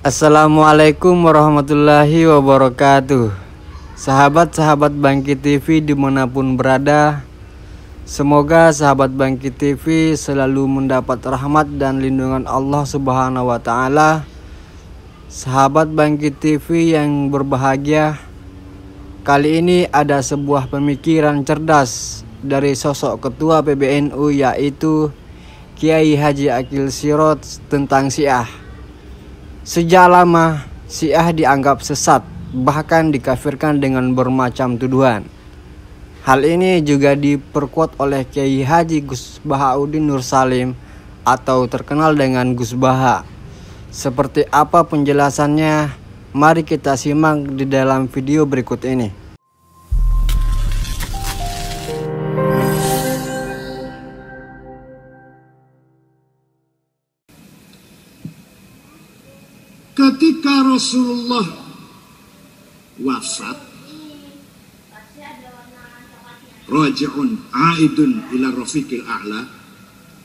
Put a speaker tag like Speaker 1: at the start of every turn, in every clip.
Speaker 1: Assalamualaikum warahmatullahi wabarakatuh Sahabat-sahabat Bangkit TV dimanapun berada Semoga sahabat Bangkit TV selalu mendapat rahmat dan lindungan Allah Subhanahu wa Ta'ala. Sahabat Bangkit TV yang berbahagia, kali ini ada sebuah pemikiran cerdas dari sosok ketua PBNU yaitu Kiai Haji Akil Sirot tentang Syiah. Sejak lama, Syiah dianggap sesat, bahkan dikafirkan dengan bermacam tuduhan. Hal ini juga diperkuat oleh Kiai Haji Gus Bahauddin Nur Salim atau terkenal dengan Gus Baha. Seperti apa penjelasannya? Mari kita simak di dalam video berikut ini.
Speaker 2: ketika Rasulullah wafat Raja'un aidun ila rafiqil a'la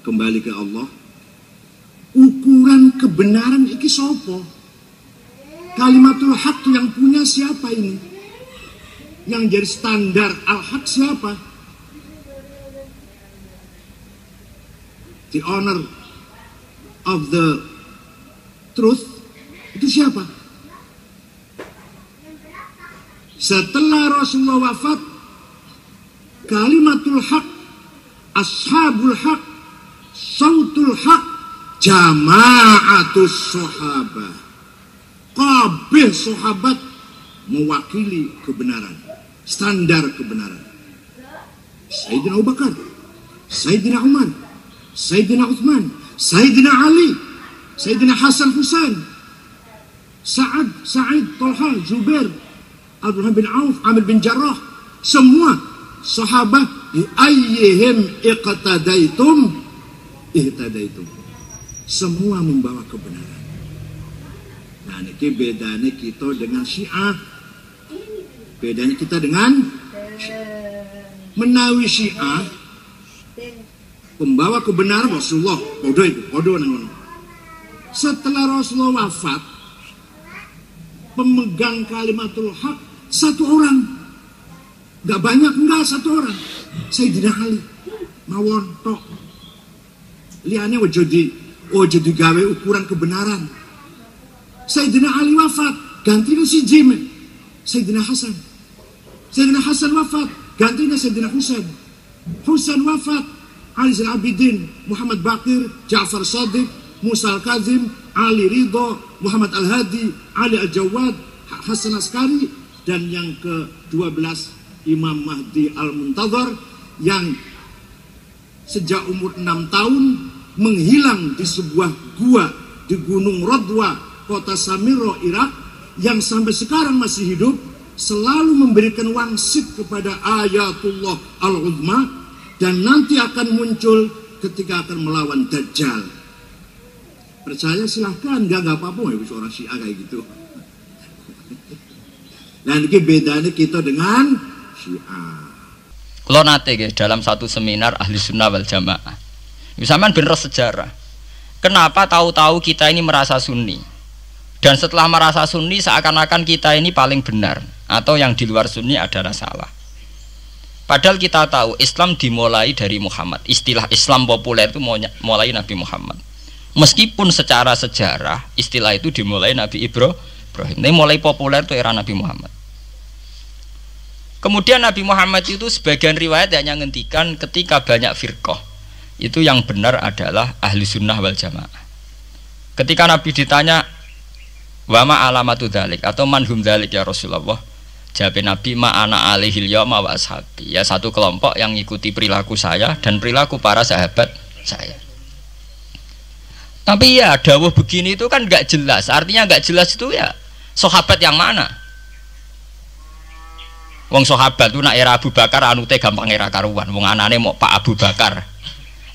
Speaker 2: kembali ke Allah ukuran kebenaran iki sopo kalimatul hak yang punya siapa ini yang jadi standar al-haq siapa the honor of the truth itu siapa? Setelah Rasulullah wafat, kalimatul hak ashabul hak sautul hak jamaatul sahabat. Kabeh sahabat mewakili kebenaran, standar kebenaran. Sayyidina Abu Bakar, Sayyidina Umar, Sayyidina Uthman, Sayyidina Ali, Sayyidina Hasan Husain, Sa'ad, Sa'id, Tolha, Zubair, Abdullah bin Auf, Amir bin Jarrah, semua sahabat di ayyihim iqtadaitum iqtadaitum. Semua membawa kebenaran. Nah, ini bedanya kita dengan Syiah. Bedanya kita dengan menawi Syiah pembawa kebenaran Rasulullah. Kodoh itu, kodoh Setelah Rasulullah wafat, pemegang kalimatul hak satu orang. Gak banyak, enggak satu orang. tidak Ali, mawon tok. Liane jadi oh jadi gawe ukuran kebenaran. Sayyidina Ali wafat, gantinya si Jim. Sayyidina Hasan. Sayyidina Hasan wafat, gantinya Sayyidina Husain. Husain wafat, Ali Abidin, Muhammad Bakir, Ja'far Sadiq, Musa Al-Kazim, Ali Ridho, Muhammad Al-Hadi, Ali Al-Jawad, Hasan Askari, dan yang ke-12 Imam Mahdi Al-Muntazar yang sejak umur 6 tahun menghilang di sebuah gua di Gunung Rodwa, kota Samiro, Irak, yang sampai sekarang masih hidup, selalu memberikan wangsit kepada Ayatullah Al-Uzma, dan nanti akan muncul ketika akan melawan Dajjal percaya silahkan enggak enggak apa-apa ya orang Syiah kayak gitu nah ini bedanya kita dengan
Speaker 1: Syiah kalau nate guys dalam satu seminar ahli sunnah wal jamaah misalnya bener sejarah kenapa tahu-tahu kita ini merasa sunni dan setelah merasa sunni seakan-akan kita ini paling benar atau yang di luar sunni adalah salah Padahal kita tahu Islam dimulai dari Muhammad. Istilah Islam populer itu mulai Nabi Muhammad. Meskipun secara sejarah istilah itu dimulai Nabi Ibrahim, ini mulai populer itu era Nabi Muhammad. Kemudian Nabi Muhammad itu sebagian riwayat hanya menghentikan ketika banyak firqoh Itu yang benar adalah ahli sunnah wal jamaah. Ketika Nabi ditanya wama alamatu dalik atau manhum dalik ya Rasulullah, jawab Nabi ma'ana alihil yawma wa Ya satu kelompok yang ikuti perilaku saya dan perilaku para sahabat saya. Tapi ya dawuh begini itu kan nggak jelas. Artinya nggak jelas itu ya sahabat yang mana? Wong sahabat itu nak era Abu Bakar anute gampang era karuan. Wong anane mau Pak Abu Bakar.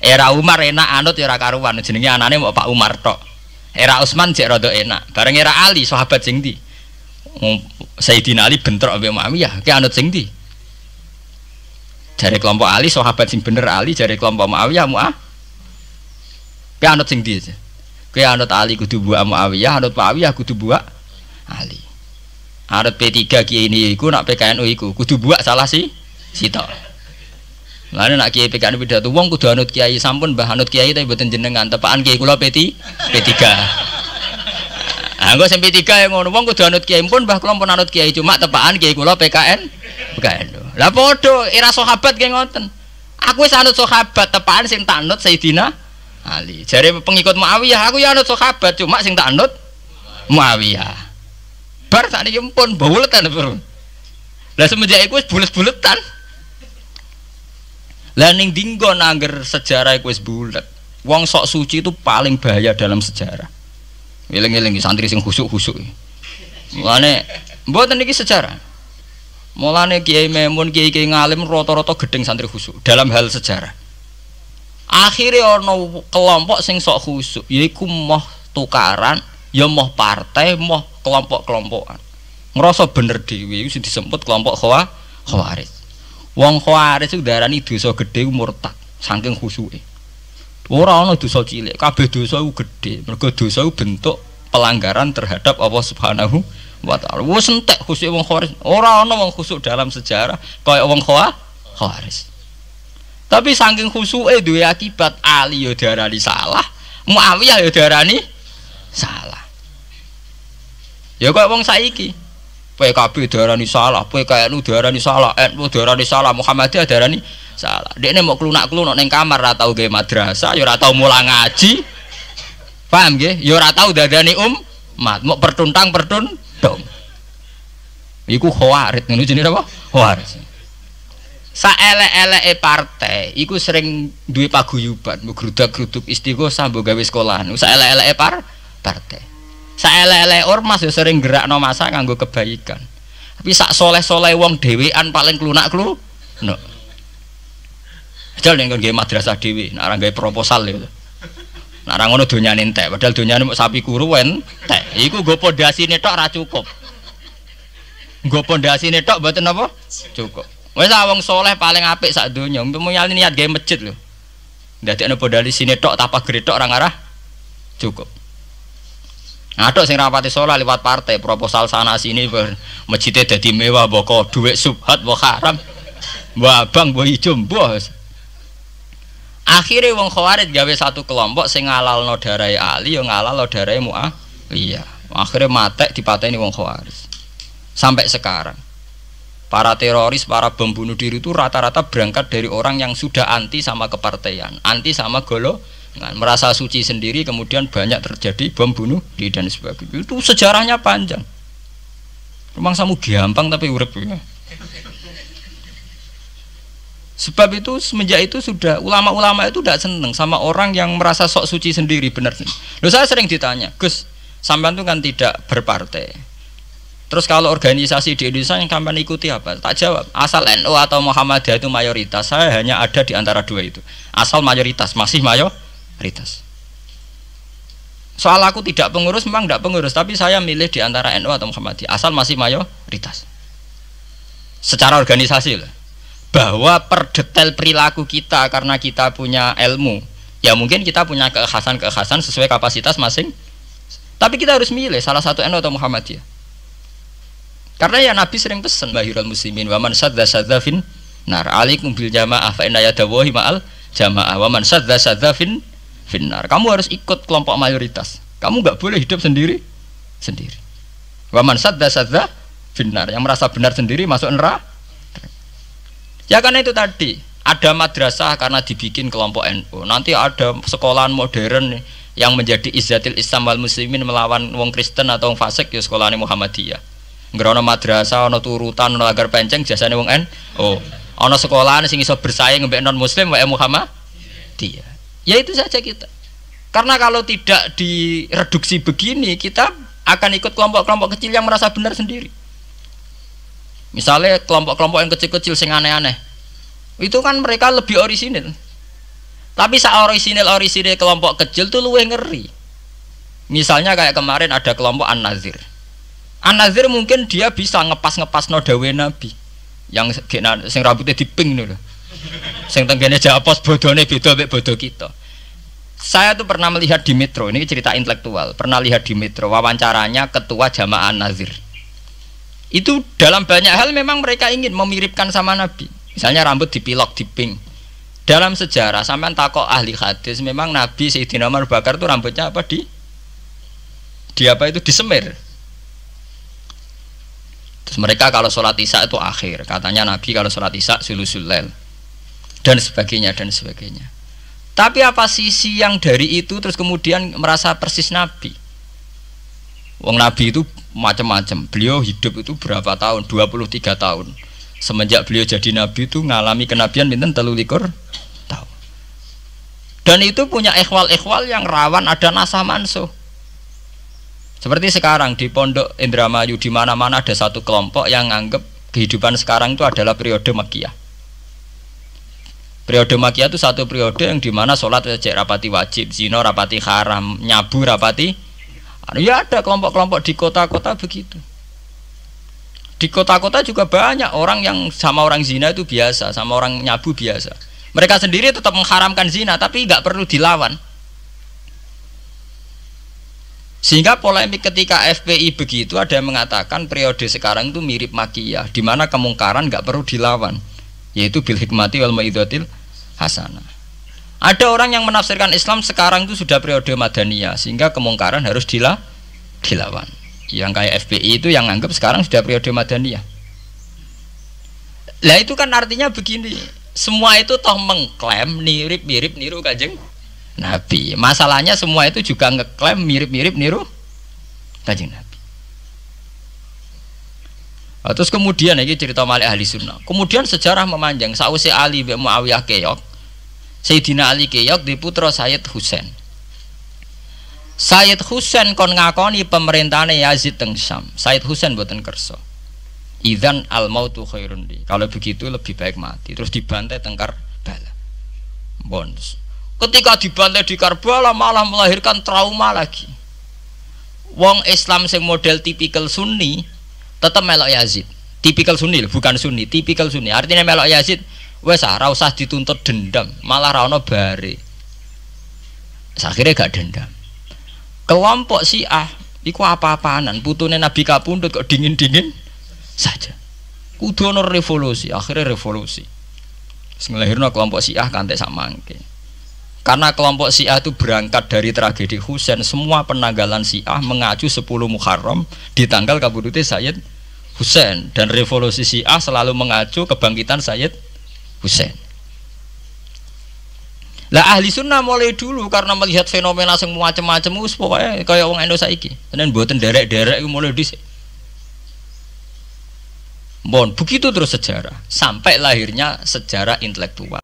Speaker 1: Era Umar enak anut era karuan. Jenenge anane mau Pak Umar tok. Era Utsman cek rada enak. Bareng era Ali sahabat sing ndi? Sayyidina Ali bentrok ambek Muawiyah, ki anut sing ndi? Jare kelompok Ali sahabat sing bener Ali, jari kelompok Muawiyah Muah. Ki anut sing ndi? Kaya anut Ali kudu buat Muawiyah, anut Muawiyah kudu buat Ali. Anut P3 kiai ini iku nak PKNU iku kudu buat salah sih sitok. Lalu nak kiai PKNU beda tuh wong kudu anut kiai sampun bah anut kiai tapi buatin jenengan tepaan kiai kulo P3 P3. Anggo sampai tiga yang ya ngono wong kudu anut kiai pun bah kulo pun anut kiai cuma tepaan kiai kulo PKN PKN. Lah podo era sahabat geng ngoten. Aku wis anut sahabat tepaan sing tak anut Sayyidina Ali. Jadi pengikut Muawiyah, aku ya anut sahabat, cuma sing tak anut Muawiyah. Bar sakniki pun buletan Bro. Lah semenjak itu wis bulet-buletan. Lah ning dinggon angger sejarah itu wis bulet. Wong sok suci itu paling bahaya dalam sejarah. ileng ileng santri sing husuk husuk. Mulane buat niki sejarah. Mulane Kiai Memun, Kiai Kiai Ngalim rotor rotor gedeng santri husuk dalam hal sejarah akhirnya ono kelompok sing sok khusuk yaiku moh tukaran ya moh partai moh kelompok-kelompokan ngerasa bener dewi itu disebut kelompok khawa khawaris wong khawaris itu darani dosa gede murtad saking khusuke ora ana dosa cilik kabeh dosa iku gedhe mergo dosa iku bentuk pelanggaran terhadap Allah Subhanahu wa taala wis entek khusuk wong khawaris ora ana wong khusuk dalam sejarah kaya wong khawaris tapi saking khusuke dua akibat Ali yo ya diarani salah, Muawiyah yo ya diarani salah. Ya kok wong saiki. PKB ya darani salah, PKNU darani salah, NU darani salah, Muhammadiyah darani salah. Dekne mau kelunak kelunak neng kamar ra tau gawe madrasah, yo ora mulang ngaji. Paham nggih? Yo ora tau dadani umat, mau pertuntang pertun dong. Iku khawarit ngono jenenge apa? Khawarit saelek e partai iku sering duwe paguyuban, grudak-gruduk istighosah mbok gawe sekolahan. Saelek-eleke par partai. Saelek-eleke ormas ya sering gerak masa nganggo kebaikan. Tapi sak soleh-soleh wong an paling kelunak klu No. Jal yang nggawe madrasah dewi, nek ora proposal itu. Nek ngono donyane nintek, padahal donyane mok sapi kuru entek. Iku nggo pondasine tok ora cukup. Nggo pondasine tok mboten apa? Cukup. Wes wong soleh paling apik sak donya, nyali niat gawe masjid lho. Ndadekno di sini tok tapa gretok orang ngarah cukup. Ngatok sing rapati soleh lewat partai proposal sana sini masjidnya dadi mewah boko duit subhat mbok haram. Mbok abang mbok ijo Akhire wong khawarit gawe satu kelompok sing ngalalno darai Ali ya ngalalno darahe Mu'awiyah. Akhire matek dipateni wong khawaris. Sampai sekarang. Para teroris, para bom bunuh diri itu rata-rata berangkat dari orang yang sudah anti sama kepartaian, anti sama golongan, merasa suci sendiri, kemudian banyak terjadi bom bunuh diri dan sebagainya. Itu sejarahnya panjang. Memang samu gampang tapi urep ya. Sebab itu semenjak itu sudah ulama-ulama itu tidak seneng sama orang yang merasa sok suci sendiri benar. Lo saya sering ditanya, Gus, sampean itu kan tidak berpartai Terus kalau organisasi di Indonesia yang kapan ikuti apa? Tak jawab. Asal NU atau Muhammadiyah itu mayoritas, saya hanya ada di antara dua itu. Asal mayoritas, masih mayoritas. Soal aku tidak pengurus, memang tidak pengurus, tapi saya milih di antara NU atau Muhammadiyah. Asal masih mayoritas. Secara organisasi lah. Bahwa per detail perilaku kita karena kita punya ilmu, ya mungkin kita punya kekhasan-kekhasan sesuai kapasitas masing. Tapi kita harus milih salah satu NU atau Muhammadiyah karena ya Nabi sering pesan Bahirul muslimin waman sadza sadza fin nar alaikum bil jamaah fa inna yadawahi ma'al jamaah waman sadza sadza fin finnar. Kamu harus ikut kelompok mayoritas. Kamu nggak boleh hidup sendiri sendiri. Waman sadza sadza finnar. Yang merasa benar sendiri masuk neraka. Ya karena itu tadi ada madrasah karena dibikin kelompok NU. Nanti ada sekolahan modern yang menjadi izatil Islam wal muslimin melawan wong Kristen atau wong fasik ya sekolahnya Muhammadiyah ngerono madrasah, ono turutan, ono agar penceng jasane wong en. Oh, ono sekolahan sing iso bersaing ngebek non muslim wa Muhammad. Dia. Ya itu saja kita. Karena kalau tidak direduksi begini, kita akan ikut kelompok-kelompok kecil yang merasa benar sendiri. Misalnya kelompok-kelompok yang kecil-kecil sing aneh-aneh. Itu kan mereka lebih orisinil. Tapi sa orisinil orisinil kelompok kecil tuh luwe ngeri. Misalnya kayak kemarin ada kelompok An-Nazir Anazir mungkin dia bisa ngepas-ngepas no dawe Nabi yang sing rambutnya di ping nih loh sing tenggene japos bodone beda mek bodoh kita saya tuh pernah melihat di Metro ini cerita intelektual pernah lihat di Metro wawancaranya ketua jamaah anazir. itu dalam banyak hal memang mereka ingin memiripkan sama Nabi misalnya rambut dipilok ping. dalam sejarah sampean takok ahli hadis memang Nabi Sayyidina Umar Bakar tuh rambutnya apa di di apa itu disemir Terus mereka kalau sholat isya itu akhir. Katanya Nabi kalau sholat isya sulu lel dan sebagainya dan sebagainya. Tapi apa sisi yang dari itu terus kemudian merasa persis Nabi? Wong Nabi itu macam-macam. Beliau hidup itu berapa tahun? 23 tahun. Semenjak beliau jadi Nabi itu ngalami kenabian minten telu likur tahun. Dan itu punya ikhwal-ikhwal yang rawan ada nasa mansuh seperti sekarang di Pondok Indramayu di mana-mana ada satu kelompok yang anggap kehidupan sekarang itu adalah periode Makiyah. Periode Makiyah itu satu periode yang dimana sholat cek rapati wajib, zino rapati haram, nyabu rapati. Ya ada kelompok-kelompok di kota-kota begitu. Di kota-kota juga banyak orang yang sama orang zina itu biasa, sama orang nyabu biasa. Mereka sendiri tetap mengharamkan zina, tapi nggak perlu dilawan sehingga polemik ketika FPI begitu ada yang mengatakan periode sekarang itu mirip makiyah, di mana kemungkaran nggak perlu dilawan, yaitu bil hikmati wal maidatil hasanah. Ada orang yang menafsirkan Islam sekarang itu sudah periode madaniyah, sehingga kemungkaran harus dila, dilawan. Yang kayak FPI itu yang anggap sekarang sudah periode madaniyah. Lah itu kan artinya begini, semua itu toh mengklaim mirip-mirip niru kajeng Nabi. Masalahnya semua itu juga ngeklaim mirip-mirip niru kajian Nabi. Nah, terus kemudian ini cerita Malik ahli sunnah. Kemudian sejarah memanjang. Sausi Ali bin Muawiyah keyok, Sayyidina Ali keyok di putra Sayyid Husain. Sayyid Husain kon ngakoni pemerintahnya Yazid tengsam. Sayyid Husain buatan kerso. Idan al mautu khairun Kalau begitu lebih baik mati. Terus dibantai tengkar bala. Bonus Ketika dibantai di Karbala malah melahirkan trauma lagi. Wong Islam sing model tipikal Sunni tetap melok Yazid. Tipikal Sunni bukan Sunni, tipikal Sunni. Artinya melok Yazid wes ora ah, usah dituntut dendam, malah rano bari. bare. Akhirnya gak dendam. Kelompok si Syiah iku apa-apanan, putune Nabi Kapundut kok dingin-dingin saja. Kudu revolusi, akhirnya revolusi. Sing nglahirno kelompok Syiah kantek sama mangke. Karena kelompok Syiah itu berangkat dari tragedi Husain, semua penanggalan Syiah mengacu 10 Muharram di tanggal kabudutnya Sayyid Husain dan revolusi Syiah selalu mengacu kebangkitan Sayyid Husain. Lah ahli sunnah mulai dulu karena melihat fenomena yang macam-macam wis pokoknya kayak orang Indonesia saiki. dan buatan derek-derek itu mulai di Bon, begitu terus sejarah sampai lahirnya sejarah intelektual.